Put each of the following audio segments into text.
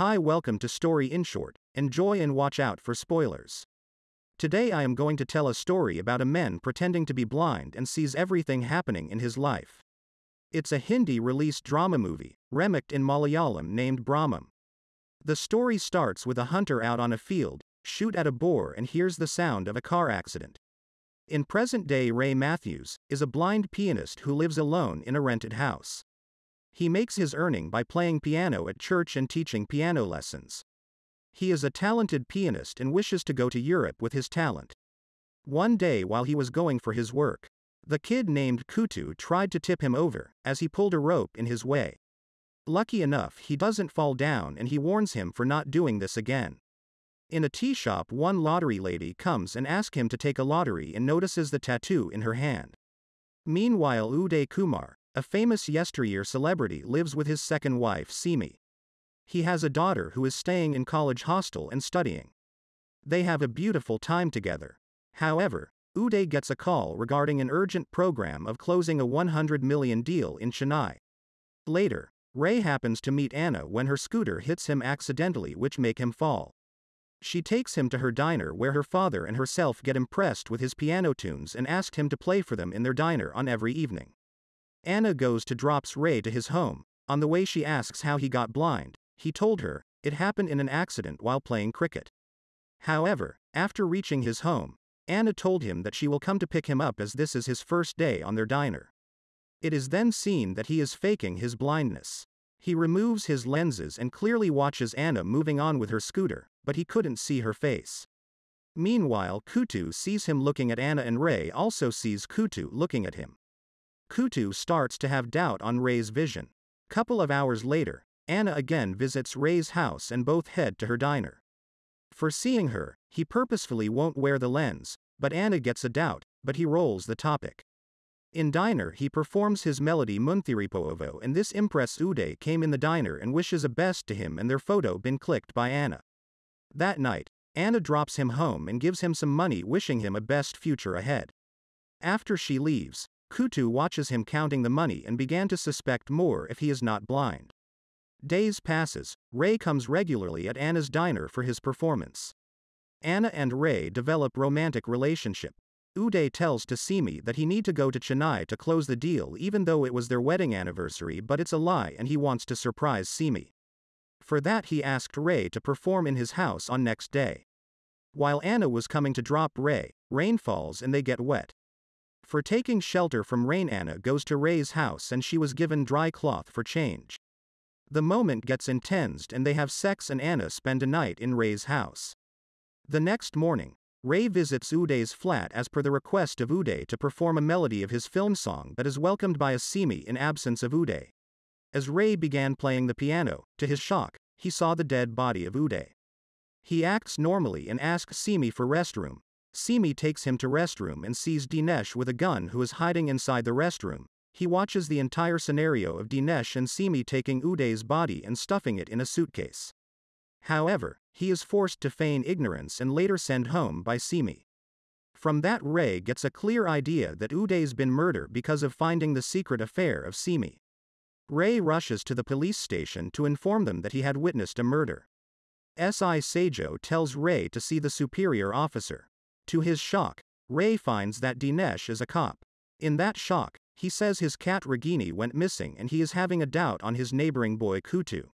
Hi, welcome to Story in Short. Enjoy and watch out for spoilers. Today I am going to tell a story about a man pretending to be blind and sees everything happening in his life. It's a Hindi released drama movie, remixed in Malayalam named Brahmam. The story starts with a hunter out on a field, shoot at a boar and hears the sound of a car accident. In present day Ray Matthews is a blind pianist who lives alone in a rented house. He makes his earning by playing piano at church and teaching piano lessons. He is a talented pianist and wishes to go to Europe with his talent. One day while he was going for his work, the kid named Kutu tried to tip him over, as he pulled a rope in his way. Lucky enough he doesn't fall down and he warns him for not doing this again. In a tea shop one lottery lady comes and asks him to take a lottery and notices the tattoo in her hand. Meanwhile Uday Kumar, a famous yesteryear celebrity lives with his second wife, Simi. He has a daughter who is staying in college hostel and studying. They have a beautiful time together. However, Uday gets a call regarding an urgent program of closing a 100 million deal in Chennai. Later, Ray happens to meet Anna when her scooter hits him accidentally which make him fall. She takes him to her diner where her father and herself get impressed with his piano tunes and asked him to play for them in their diner on every evening. Anna goes to drops Ray to his home. On the way, she asks how he got blind. He told her, it happened in an accident while playing cricket. However, after reaching his home, Anna told him that she will come to pick him up as this is his first day on their diner. It is then seen that he is faking his blindness. He removes his lenses and clearly watches Anna moving on with her scooter, but he couldn't see her face. Meanwhile, Kutu sees him looking at Anna and Ray also sees Kutu looking at him. Kutu starts to have doubt on Ray's vision. Couple of hours later, Anna again visits Ray's house and both head to her diner. For seeing her, he purposefully won't wear the lens, but Anna gets a doubt, but he rolls the topic. In Diner he performs his melody "Munthiripoovo" and this impress Uday came in the diner and wishes a best to him and their photo been clicked by Anna. That night, Anna drops him home and gives him some money wishing him a best future ahead. After she leaves, Kutu watches him counting the money and began to suspect more if he is not blind. Days passes, Ray comes regularly at Anna's diner for his performance. Anna and Ray develop romantic relationship. Uday tells Tasimi that he need to go to Chennai to close the deal even though it was their wedding anniversary but it's a lie and he wants to surprise Simi. For that he asked Ray to perform in his house on next day. While Anna was coming to drop Ray, rain falls and they get wet for taking shelter from rain Anna goes to Ray's house and she was given dry cloth for change. The moment gets intensified, and they have sex and Anna spend a night in Ray's house. The next morning, Ray visits Uday's flat as per the request of Uday to perform a melody of his film song but is welcomed by Asimi in absence of Uday. As Ray began playing the piano, to his shock, he saw the dead body of Uday. He acts normally and asks Simi for restroom, Simi takes him to restroom and sees Dinesh with a gun who is hiding inside the restroom. He watches the entire scenario of Dinesh and Simi taking Uday's body and stuffing it in a suitcase. However, he is forced to feign ignorance and later sent home by Simi. From that Ray gets a clear idea that Uday's been murdered because of finding the secret affair of Simi. Ray rushes to the police station to inform them that he had witnessed a murder. SI Seijo tells Ray to see the superior officer. To his shock, Ray finds that Dinesh is a cop. In that shock, he says his cat Ragini went missing and he is having a doubt on his neighboring boy Kutu.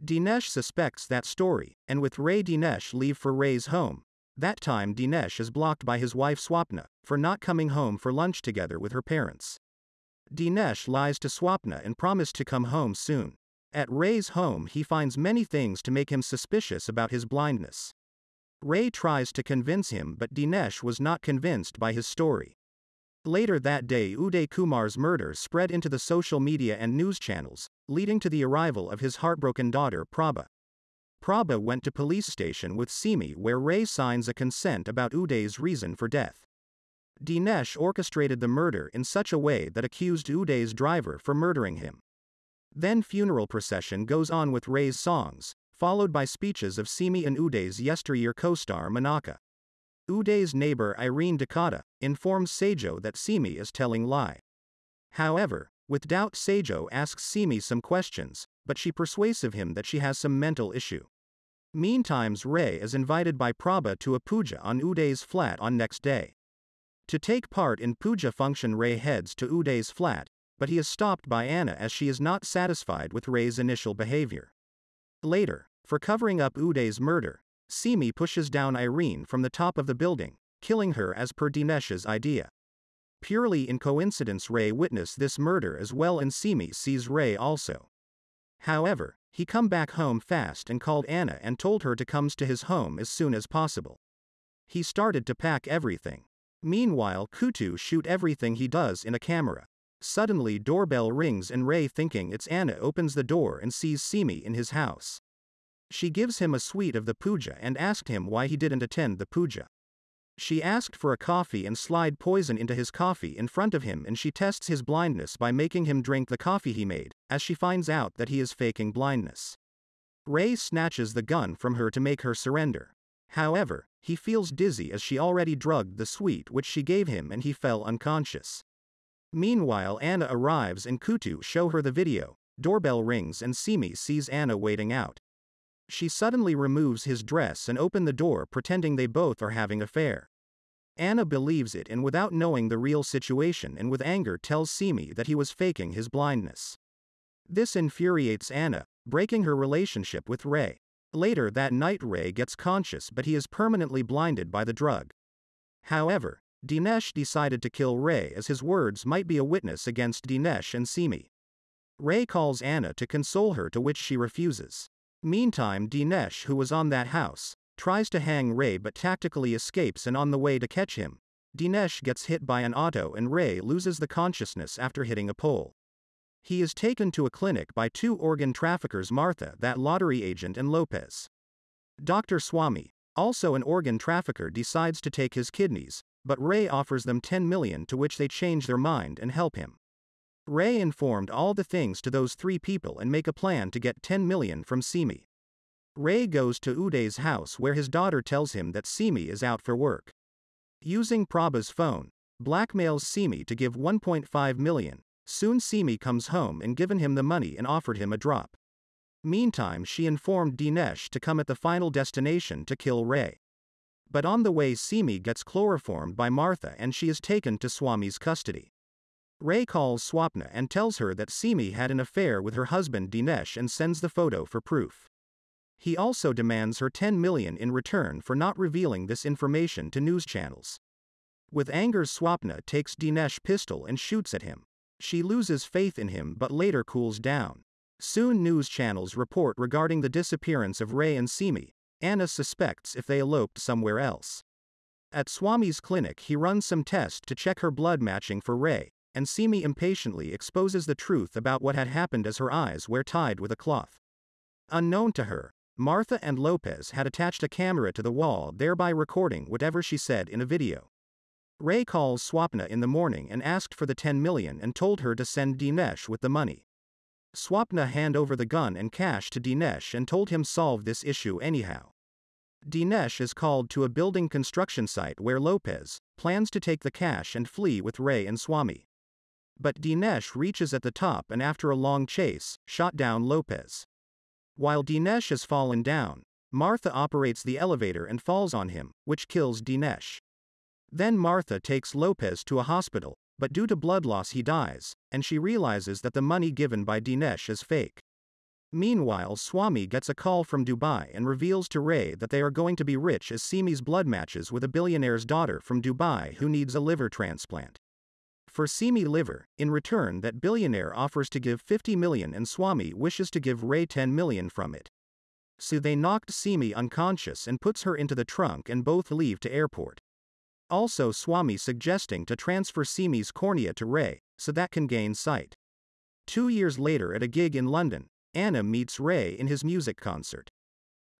Dinesh suspects that story, and with Ray Dinesh leave for Ray's home. That time Dinesh is blocked by his wife Swapna, for not coming home for lunch together with her parents. Dinesh lies to Swapna and promised to come home soon. At Ray's home he finds many things to make him suspicious about his blindness. Ray tries to convince him, but Dinesh was not convinced by his story. Later that day, Uday Kumar's murder spread into the social media and news channels, leading to the arrival of his heartbroken daughter Prabha. Prabha went to police station with Simi where Ray signs a consent about Uday's reason for death. Dinesh orchestrated the murder in such a way that accused Uday's driver for murdering him. Then funeral procession goes on with Ray's songs, followed by speeches of Simi and Uday's yesteryear co star Manaka. Uday's neighbor Irene Dakota informs Seijo that Simi is telling lie. However, with doubt Seijo asks Simi some questions, but she persuades him that she has some mental issue. Meantime Ray is invited by Prabha to a puja on Uday's flat on next day. To take part in puja function Ray heads to Uday's flat, but he is stopped by Anna as she is not satisfied with Ray's initial behavior. Later, for covering up Uday's murder, Simi pushes down Irene from the top of the building, killing her as per Dinesh's idea. Purely in coincidence Ray witnessed this murder as well and Simi sees Ray also. However, he come back home fast and called Anna and told her to comes to his home as soon as possible. He started to pack everything. Meanwhile Kutu shoot everything he does in a camera. Suddenly doorbell rings and Ray thinking it's Anna opens the door and sees Simi in his house. She gives him a sweet of the puja and asked him why he didn't attend the puja. She asked for a coffee and slide poison into his coffee in front of him and she tests his blindness by making him drink the coffee he made, as she finds out that he is faking blindness. Ray snatches the gun from her to make her surrender. However, he feels dizzy as she already drugged the sweet which she gave him and he fell unconscious. Meanwhile Anna arrives and Kutu show her the video, doorbell rings and Simi sees Anna waiting out. She suddenly removes his dress and open the door pretending they both are having affair. Anna believes it and without knowing the real situation and with anger tells Simi that he was faking his blindness. This infuriates Anna, breaking her relationship with Ray. Later that night Ray gets conscious but he is permanently blinded by the drug. However, Dinesh decided to kill Ray as his words might be a witness against Dinesh and Simi. Ray calls Anna to console her to which she refuses. Meantime Dinesh who was on that house, tries to hang Ray but tactically escapes and on the way to catch him, Dinesh gets hit by an auto and Ray loses the consciousness after hitting a pole. He is taken to a clinic by two organ traffickers Martha that lottery agent and Lopez. Dr. Swami, also an organ trafficker decides to take his kidneys, but Ray offers them 10 million to which they change their mind and help him. Ray informed all the things to those three people and make a plan to get 10 million from Simi. Ray goes to Uday's house where his daughter tells him that Simi is out for work. Using Prabha's phone, blackmails Simi to give 1.5 million. Soon Simi comes home and given him the money and offered him a drop. Meantime she informed Dinesh to come at the final destination to kill Ray. But on the way Simi gets chloroformed by Martha and she is taken to Swami's custody. Ray calls Swapna and tells her that Simi had an affair with her husband Dinesh and sends the photo for proof. He also demands her 10 million in return for not revealing this information to news channels. With anger Swapna takes Dinesh pistol and shoots at him. She loses faith in him but later cools down. Soon news channels report regarding the disappearance of Ray and Simi, Anna suspects if they eloped somewhere else. At Swami's clinic, he runs some tests to check her blood matching for Ray, and Simi impatiently exposes the truth about what had happened as her eyes were tied with a cloth. Unknown to her, Martha and Lopez had attached a camera to the wall, thereby recording whatever she said in a video. Ray calls Swapna in the morning and asked for the 10 million and told her to send Dinesh with the money. Swapna hand over the gun and cash to Dinesh and told him solve this issue anyhow. Dinesh is called to a building construction site where Lopez plans to take the cash and flee with Ray and Swami. But Dinesh reaches at the top and after a long chase, shot down Lopez. While Dinesh has fallen down, Martha operates the elevator and falls on him, which kills Dinesh. Then Martha takes Lopez to a hospital, but due to blood loss he dies, and she realizes that the money given by Dinesh is fake. Meanwhile Swami gets a call from Dubai and reveals to Ray that they are going to be rich as Simi's blood matches with a billionaire's daughter from Dubai who needs a liver transplant. For Simi liver, in return that billionaire offers to give 50 million and Swami wishes to give Ray 10 million from it. So they knocked Simi unconscious and puts her into the trunk and both leave to airport. Also Swami suggesting to transfer Simi's cornea to Ray, so that can gain sight. Two years later at a gig in London, Anna meets Ray in his music concert.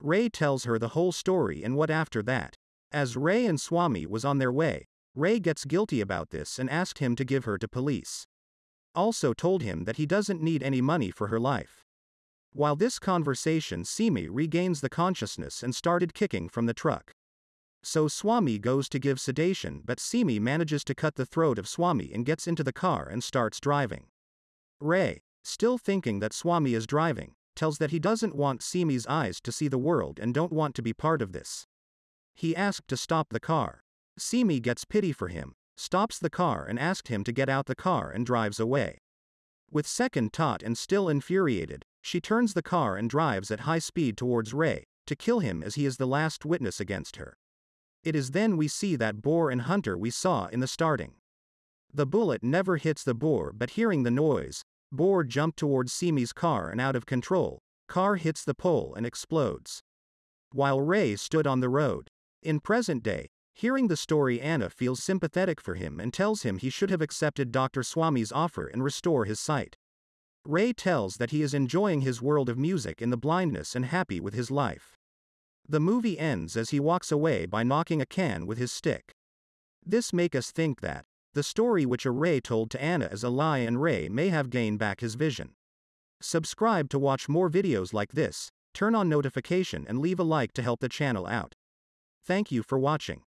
Ray tells her the whole story and what after that. As Ray and Swami was on their way, Ray gets guilty about this and asked him to give her to police. Also told him that he doesn't need any money for her life. While this conversation Simi regains the consciousness and started kicking from the truck. So Swami goes to give sedation but Simi manages to cut the throat of Swami and gets into the car and starts driving. Ray, still thinking that Swami is driving, tells that he doesn't want Simi's eyes to see the world and don't want to be part of this. He asked to stop the car. Simi gets pity for him, stops the car and asked him to get out the car and drives away. With second thought and still infuriated, she turns the car and drives at high speed towards Ray, to kill him as he is the last witness against her. It is then we see that boar and hunter we saw in the starting. The bullet never hits the boar, but hearing the noise, boar jumped towards Simi's car and out of control, car hits the pole and explodes. While Ray stood on the road. In present day, hearing the story Anna feels sympathetic for him and tells him he should have accepted Dr. Swami's offer and restore his sight. Ray tells that he is enjoying his world of music in the blindness and happy with his life. The movie ends as he walks away by knocking a can with his stick. This make us think that the story which Ray told to Anna is a lie and Ray may have gained back his vision. Subscribe to watch more videos like this, turn on notification and leave a like to help the channel out. Thank you for watching.